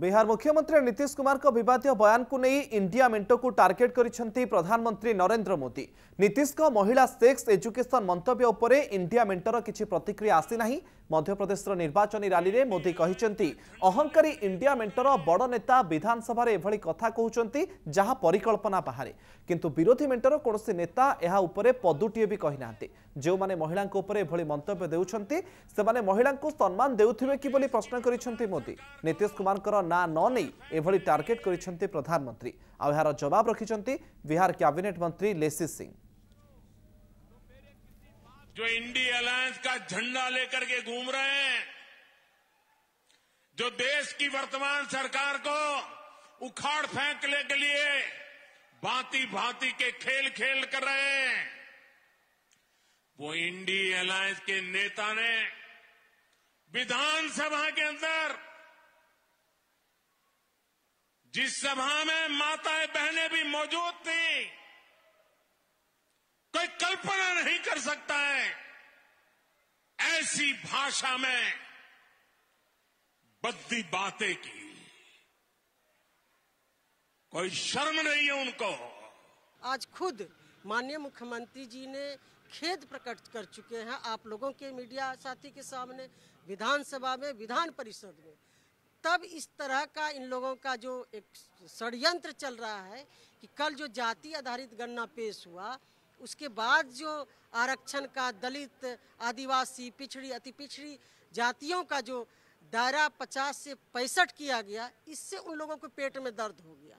बिहार मुख्यमंत्री नीतीश कुमार को विवाद बयान को नहीं इंडिया मेट को टार्गेट कर प्रधानमंत्री नरेंद्र मोदी नीतीश को महिला सेक्स एजुकेशन मंतव्य उपर इंडिया मेटर किसी प्रतिक्रिया आसीना मध्यप्रदेश निर्वाचन रैली में मोदी कहते अहंकारी इंडिया मेटर बड़ नेता विधानसभा एभली कथा कहते जहाँ परिकल्पना बाहर किंतु विरोधी मेटर कौन नेता यह पदुटे भी कही ना जो मैंने महिला एभली देखते देते महिला सम्मान देवे कि प्रश्न कर मोदी नीतीश कुमार ना नहीं ନେଇ कर प्रधानमंत्री କରିଛନ୍ତି ପ୍ରଧାନମନ୍ତ୍ରୀ जवाब ଏହାର ଜବାବ ରଖିଛନ୍ତି ବିହାର କ୍ୟାବିନେଟ୍ ମନ୍ତ୍ରୀ जो इंडी अलायंस का झंडा लेकर के घूम रहे हैं जो देश की वर्तमान सरकार को उखाड़ फेंकने के लिए भांति भांति के खेल खेल कर रहे हैं वो इंडी अलायंस के नेता ने विधानसभा के अंदर जिस सभा में माताएं बहनें भी मौजूद थी कोई कल्पना नहीं कर सकता है ऐसी भाषा में बद्दी बातें की कोई शर्म नहीं है उनको आज खुद माननीय मुख्यमंत्री जी ने खेद प्रकट कर चुके हैं आप लोगों के मीडिया साथी के सामने विधानसभा में विधान परिषद में तब इस तरह का इन लोगों का जो एक षडयंत्र चल रहा है कि कल जो जाति आधारित गणना पेश हुआ उसके बाद जो आरक्षण का दलित आदिवासी पिछड़ी अति पिछड़ी जातियों का जो दायरा पचास से पैंसठ किया गया इससे उन लोगों को पेट में दर्द हो गया